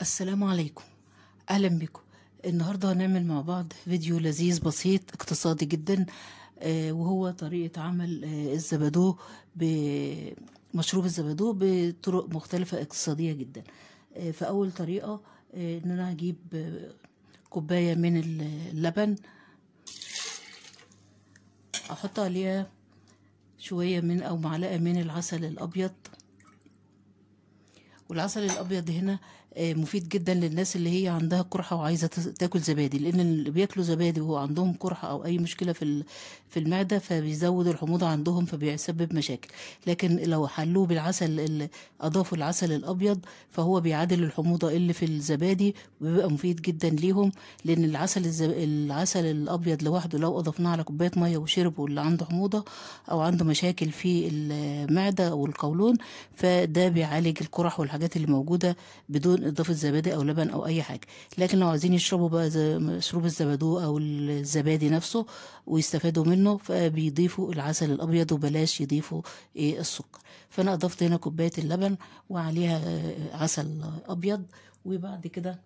السلام عليكم اهلا بكم النهارده هنعمل مع بعض فيديو لذيذ بسيط اقتصادي جدا آه، وهو طريقه عمل آه، الزبادو بمشروب الزبادو بطرق مختلفه اقتصاديه جدا آه، فاول طريقه ان انا هجيب كوبايه من اللبن احط عليها شويه من او معلقه من العسل الابيض والعسل الابيض هنا آه، مفيد جدا للناس اللي هي عندها قرحه وعايزه تاكل زبادي لان اللي بياكلوا زبادي وهو عندهم قرحه او اي مشكله في في المعده فبيزود الحموضه عندهم فبيسبب مشاكل لكن لو حلوه بالعسل اللي اضافوا العسل الابيض فهو بيعادل الحموضه اللي في الزبادي وبيبقى مفيد جدا ليهم لان العسل الزب... العسل الابيض لوحده لو اضفناه على كوبايه ميه وشربه اللي عنده حموضه او عنده مشاكل في المعده او القولون فده بيعالج القرح والحاجات اللي موجوده بدون اضافه زبادي او لبن او اي حاجه لكن لو عايزين يشربوا بقى مشروب الزبادو او الزبادي نفسه ويستفادوا منه فبيضيفوا العسل الابيض وبلاش يضيفوا ايه السكر فانا اضفت هنا كوبايه اللبن وعليها آه، عسل ابيض وبعد كده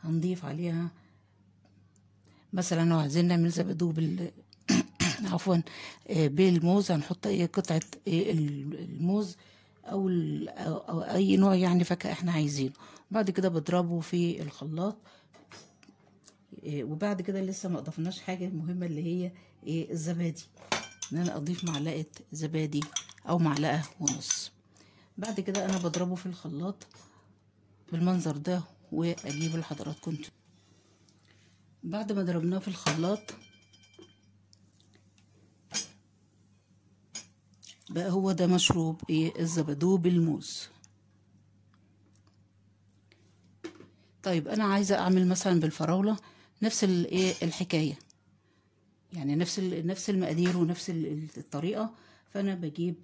هنضيف عليها مثلا لو عايزين نعمل زبادو بال عفوا آه، بالموز هنحط قطعه إيه، الموز أو, أو أي نوع يعني فاكهة احنا عايزينه بعد كده بضربه في الخلاط إيه، وبعد كده لسه ما اضفناش حاجة مهمة اللي هي ايه الزبادي ان انا اضيف معلقة زبادي او معلقة ونص بعد كده انا بضربه في الخلاط بالمنظر ده واجيبه لحضراتكم بعد ما ضربناه في الخلاط بقى هو ده مشروب ايه الزبادو بالموز طيب انا عايزه اعمل مثلا بالفراوله نفس إيه؟ الحكايه يعني نفس نفس المقادير ونفس الطريقه فانا بجيب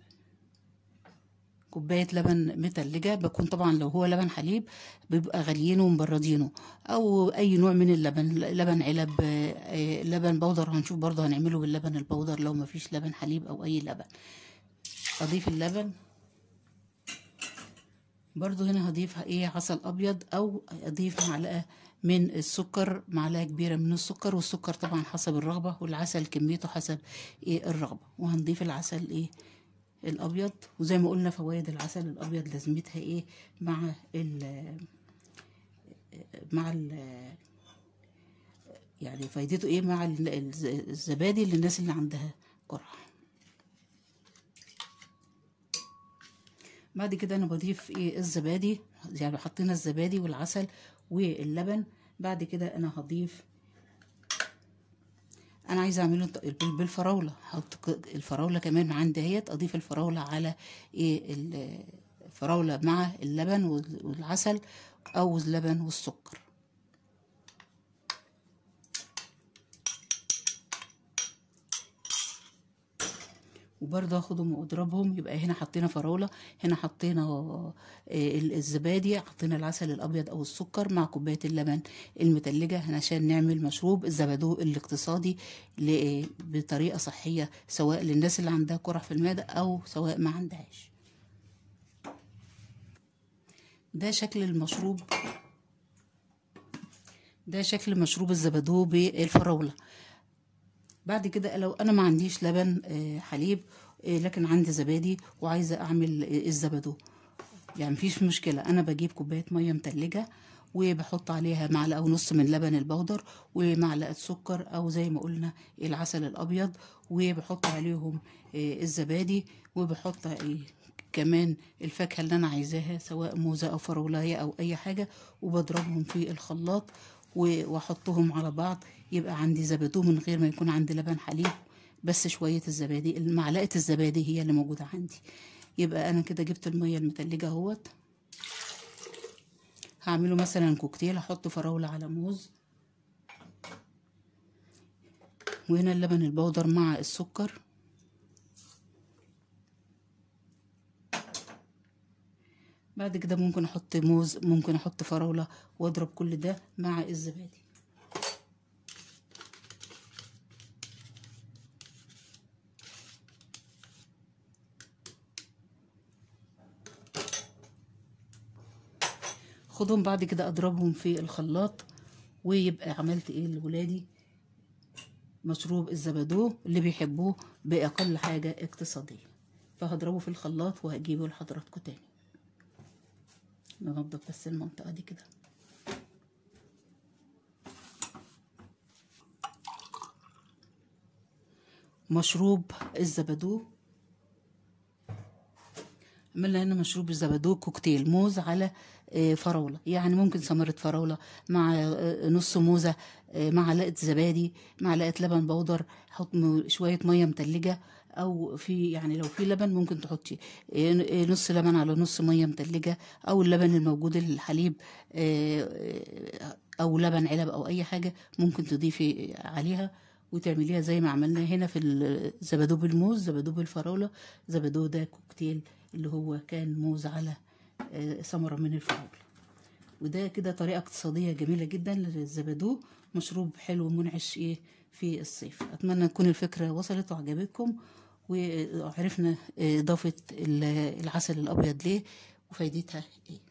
كوباية لبن متلجة بكون طبعا لو هو لبن حليب بيبقى غاليينه ومبردينه أو أي نوع من اللبن لبن علب آه، لبن بودر هنشوف برضه هنعمله باللبن البودر لو مفيش لبن حليب أو أي لبن اضيف اللبن برضو هنا هضيف ايه عسل ابيض او اضيف معلقه من السكر معلقه كبيره من السكر والسكر طبعا حسب الرغبه والعسل كميته حسب ايه الرغبه وهنضيف العسل ايه الابيض وزي ما قلنا فوائد العسل الابيض لازمتها ايه مع ال مع ال يعني فايدته ايه مع الزبادي للناس اللي عندها قرحه بعد كده انا بضيف ايه الزبادي يعني حطينا الزبادي والعسل واللبن بعد كده انا هضيف انا عايزه اعمله بالفراوله هحط الفراوله كمان عندي اهيت اضيف الفراوله على ايه الفراوله مع اللبن والعسل او اللبن والسكر وبرضه اخدهم واضربهم يبقى هنا حطينا فراوله هنا حطينا آه، الزبادي حطينا العسل الابيض او السكر مع كوبايه اللبن المتلجه عشان نعمل مشروب الزبادو الاقتصادي آه، بطريقه صحيه سواء للناس اللي عندها قرح في المعده او سواء ما عندهاش ده شكل المشروب ده شكل مشروب الزبادو بالفراوله بعد كده لو انا ما عنديش لبن آه، حليب آه، لكن عندي زبادي وعايزه اعمل آه، الزبدو يعني مفيش مشكله انا بجيب كوبايه ميه متلجه وبحط عليها معلقه ونص من لبن البودر ومعلقه سكر او زي ما قلنا العسل الابيض وبحط عليهم الزبادي وبحط كمان الفاكهه اللي انا عايزاها سواء موزه او فراوله او اي حاجه وبضربهم في الخلاط واحطهم على بعض يبقى عندي زبادو من غير ما يكون عندي لبن حليب بس شويه الزبادي معلقه الزبادي هي اللي موجوده عندي يبقى انا كده جبت الميه المتلجه اهوت هعمله مثلا كوكتيل احط فراوله على موز وهنا اللبن البودر مع السكر بعد كده ممكن احط موز ممكن احط فراوله واضرب كل ده مع الزبادي خدهم بعد كده اضربهم في الخلاط ويبقى عملت ايه لولادي مشروب الزبادو اللي بيحبوه باقل حاجه اقتصاديه فهضربه في الخلاط وهجيبه لحضراتكم تاني ننظف بس المنطقة دي كده مشروب الزبدو عملنا هنا مشروب الزبادو كوكتيل موز على آه، فراوله يعني ممكن ثمره فراوله مع آه، آه، نص موزه معلقه زبادي معلقه لبن بودر حط شويه ميه متلجه او في يعني لو في لبن ممكن تحطي نص لبن على نص ميه متلجه او اللبن الموجود الحليب او لبن علب او اي حاجه ممكن تضيفي عليها وتعمليها زي ما عملنا هنا في الزبادو بالموز زبادو بالفراوله زبادو ده كوكتيل اللي هو كان موز على آه، ثمرة من الفراولة وده كده طريقة اقتصادية جميلة جدا للزبادو مشروب حلو منعش ايه في الصيف اتمنى تكون الفكرة وصلت وعجبتكم وعرفنا آه، اضافة العسل الابيض ليه وفايدتها ايه